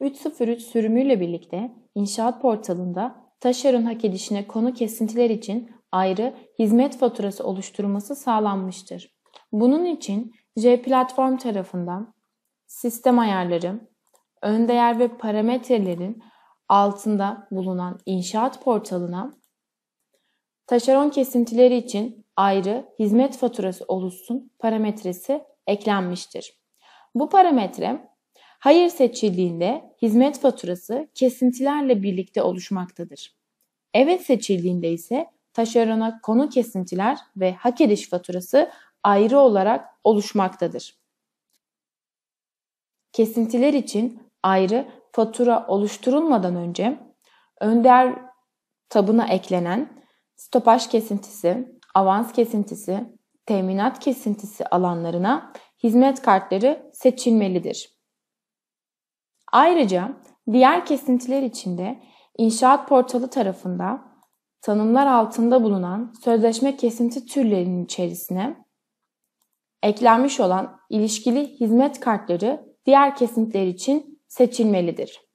303 sürümüyle birlikte inşaat portalında taşeron hak edişine konu kesintiler için ayrı hizmet faturası oluşturulması sağlanmıştır. Bunun için J platform tarafından sistem ayarları, ön değer ve parametrelerin altında bulunan inşaat portalına taşeron kesintileri için ayrı hizmet faturası oluşsun parametresi eklenmiştir. Bu parametre Hayır seçildiğinde hizmet faturası kesintilerle birlikte oluşmaktadır. Evet seçildiğinde ise taşerona konu kesintiler ve hak ediş faturası ayrı olarak oluşmaktadır. Kesintiler için ayrı fatura oluşturulmadan önce önder tabına eklenen stopaj kesintisi, avans kesintisi, teminat kesintisi alanlarına hizmet kartları seçilmelidir. Ayrıca diğer kesintiler içinde inşaat portalı tarafında tanımlar altında bulunan sözleşme kesinti türlerinin içerisine eklenmiş olan ilişkili hizmet kartları diğer kesintiler için seçilmelidir.